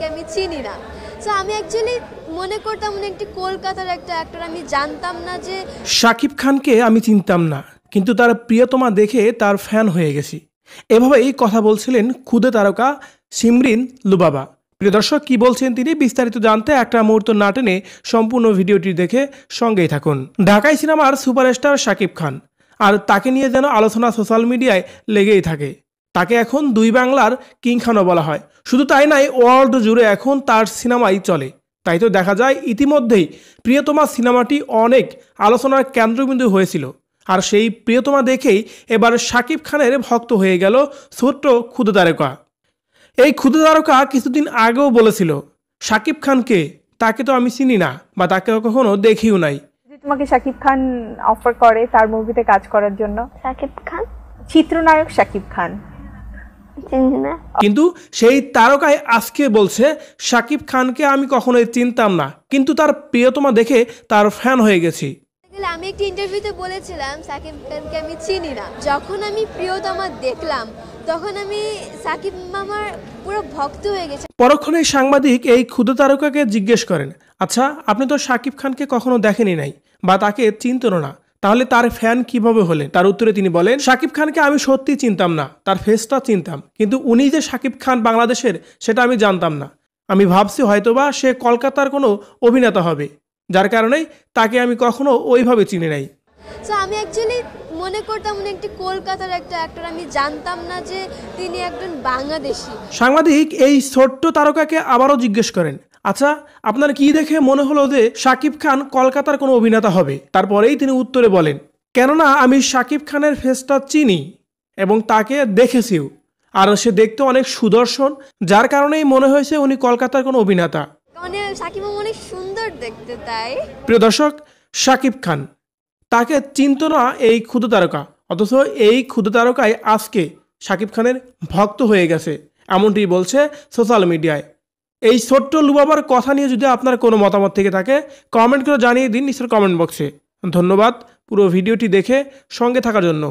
ম্যাডামকে আমি চিনি না সো আমি অ্যাকচুয়ালি মনে করতাম উনি একটি কলকাতার একটা অ্যাক্টর আমি জানতাম না যে শাকিব খানকে আমি চিনতাম না কিন্তু তার প্রিয়তমা দেখে তার ফ্যান হয়ে গেছি এভাবেই কথা বলছিলেন ক্ষুদে তারকা সিমরিন লুবাবা প্রিয় দর্শক কী বলছেন তিনি বিস্তারিত জানতে একটা মুহূর্ত না টেনে সম্পূর্ণ ভিডিওটি দেখে সঙ্গেই থাকুন ঢাকাই সিনেমার সুপারস্টার শাকিব খান আর তাকে নিয়ে যেন আলোচনা সোশ্যাল মিডিয়ায় লেগেই থাকে তাকে এখন দুই বাংলার কিং খানও বলা হয় শুধু তাই নাই ওয়ার্ল্ড জুড়ে এখন তার সিনেমাই চলে তাই তো দেখা যায় ইতিমধ্যেই প্রিয়তমা সিনেমাটি অনেক আলোচনার কেন্দ্রবিন্দু হয়েছিল আর সেই প্রিয়তমা দেখেই এবার শাকিব খানের ভক্ত হয়ে গেল ছোট্ট ক্ষুদ তারকা এই ক্ষুদ তারকা কিছুদিন আগেও বলেছিল শাকিব খানকে তাকে তো আমি চিনি না বা তাকে কখনো দেখিও নাই তোমাকে শাকিব খান অফার করে তার মুভিতে কাজ করার জন্য শাকিব খান চিত্রনায়ক শাকিব খান কিন্তু সেই তারকাই আজকে বলছে সাকিব খানকে আমি কখনোই চিনতাম না কিন্তু তার প্রিয়তমা দেখে তার ফ্যান হয়ে গেছি আমি একটি ইন্টারভিউতে বলেছিলাম সাকিব খানকে আমি চিনি না যখন আমি প্রিয়তমা দেখলাম তখন আমি সাকিব মামার পুরো ভক্ত হয়ে গেছে পরক্ষণে সাংবাদিক এই ক্ষুদ্র তারকাকে জিজ্ঞেস করেন আচ্ছা আপনি তো সাকিব খানকে কখনো দেখেনি নাই বা তাকে চিনতেন না তাহলে তার ফ্যান কিভাবে হলে তার উত্তরে তিনি বলেন শাকিব খানকে আমি সত্যি চিনতাম না তার ফেসটা চিনতাম কিন্তু উনি যে শাকিব খান বাংলাদেশের সেটা আমি জানতাম না আমি ভাবছি হয়তোবা সে কলকাতার কোনো অভিনেতা হবে যার কারণে তাকে আমি কখনো ওইভাবে চিনি নাই আমি অ্যাকচুয়ালি মনে করতাম উনি একটি কলকাতার একটা অ্যাক্টর আমি জানতাম না যে তিনি একজন বাংলাদেশি সাংবাদিক এই ছোট্ট তারকাকে আবারও জিজ্ঞেস করেন আচ্ছা আপনার কি দেখে মনে হলো যে শাকিব খান কলকাতার কোনো অভিনেতা হবে তারপরেই তিনি উত্তরে বলেন কেননা আমি শাকিব খানের ফেসটা চিনি এবং তাকে দেখেছিও আর সে দেখতে অনেক সুদর্শন যার কারণেই মনে হয়েছে উনি কলকাতার কোনো অভিনেতা মানে শাকিব সুন্দর দেখতে তাই প্রিয় দর্শক শাকিব খান তাকে চিনত না এই ক্ষুদ্র তারকা অথচ এই ক্ষুদ তারকায় আজকে শাকিব খানের ভক্ত হয়ে গেছে এমনটি বলছে সোশ্যাল মিডিয়ায় এই ছোট্ট লুবাবার কথা নিয়ে যদি আপনার কোনো মতামত থেকে থাকে কমেন্ট করে জানিয়ে দিন নিশ্চয় কমেন্ট বক্সে ধন্যবাদ পুরো ভিডিওটি দেখে সঙ্গে থাকার জন্য